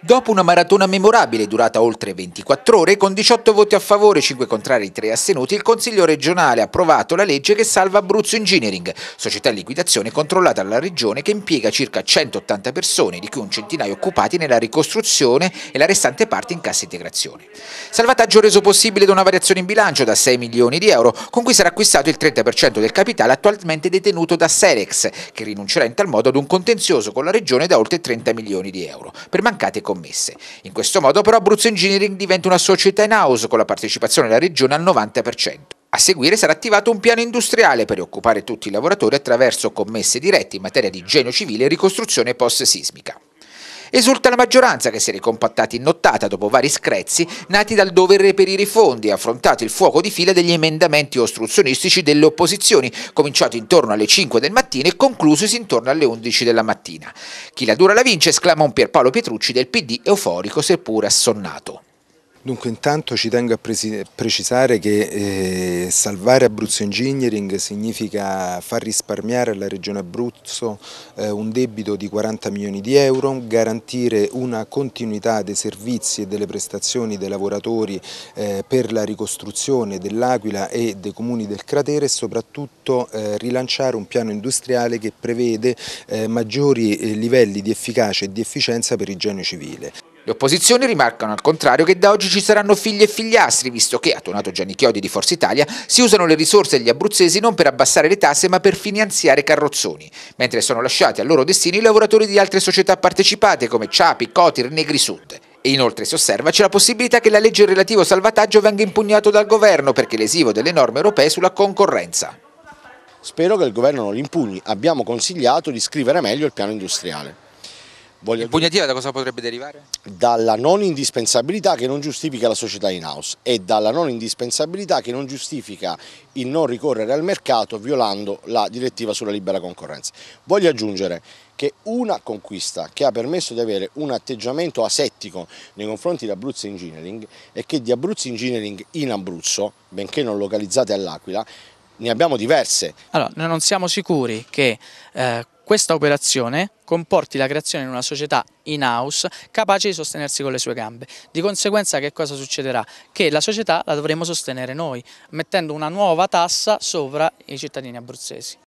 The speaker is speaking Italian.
Dopo una maratona memorabile durata oltre 24 ore, con 18 voti a favore, 5 contrari e 3 astenuti, il Consiglio regionale ha approvato la legge che salva Abruzzo Engineering, società in liquidazione controllata dalla Regione che impiega circa 180 persone, di cui un centinaio occupati nella ricostruzione e la restante parte in cassa integrazione. Salvataggio reso possibile da una variazione in bilancio da 6 milioni di euro, con cui sarà acquistato il 30% del capitale attualmente detenuto da Serex, che rinuncerà in tal modo ad un contenzioso con la Regione da oltre 30 milioni di euro, per mancate commesse. In questo modo però Abruzzo Engineering diventa una società in house con la partecipazione della regione al 90%. A seguire sarà attivato un piano industriale per occupare tutti i lavoratori attraverso commesse dirette in materia di genio civile e ricostruzione post-sismica. Esulta la maggioranza che si è ricompattata in nottata dopo vari screzzi nati dal dover reperire i fondi e affrontato il fuoco di fila degli emendamenti ostruzionistici delle opposizioni, cominciato intorno alle 5 del mattino e conclusosi intorno alle 11 della mattina. Chi la dura la vince, esclama un Pierpaolo Pietrucci del PD euforico seppur assonnato. Dunque intanto ci tengo a precisare che eh, salvare Abruzzo Engineering significa far risparmiare alla Regione Abruzzo eh, un debito di 40 milioni di euro, garantire una continuità dei servizi e delle prestazioni dei lavoratori eh, per la ricostruzione dell'Aquila e dei comuni del cratere e soprattutto eh, rilanciare un piano industriale che prevede eh, maggiori eh, livelli di efficacia e di efficienza per il civile. Le opposizioni rimarcano al contrario che da oggi ci saranno figli e figliastri, visto che, ha tonato Gianni Chiodi di Forza Italia, si usano le risorse degli abruzzesi non per abbassare le tasse ma per finanziare carrozzoni, mentre sono lasciati al loro destino i lavoratori di altre società partecipate come Ciapi, Cotir, Negri Sud. E inoltre si osserva c'è la possibilità che la legge relativo salvataggio venga impugnato dal governo perché lesivo delle norme europee sulla concorrenza. Spero che il governo non li impugni, abbiamo consigliato di scrivere meglio il piano industriale. Voglio... Impugnativa da cosa potrebbe derivare? Dalla non indispensabilità che non giustifica la società in house e dalla non indispensabilità che non giustifica il non ricorrere al mercato violando la direttiva sulla libera concorrenza. Voglio aggiungere che una conquista che ha permesso di avere un atteggiamento asettico nei confronti di Abruzzo Engineering è che di Abruzzo Engineering in Abruzzo, benché non localizzate all'Aquila, ne abbiamo diverse. Allora, noi non siamo sicuri che eh, questa operazione comporti la creazione di una società in house capace di sostenersi con le sue gambe. Di conseguenza che cosa succederà? Che la società la dovremo sostenere noi, mettendo una nuova tassa sopra i cittadini abruzzesi.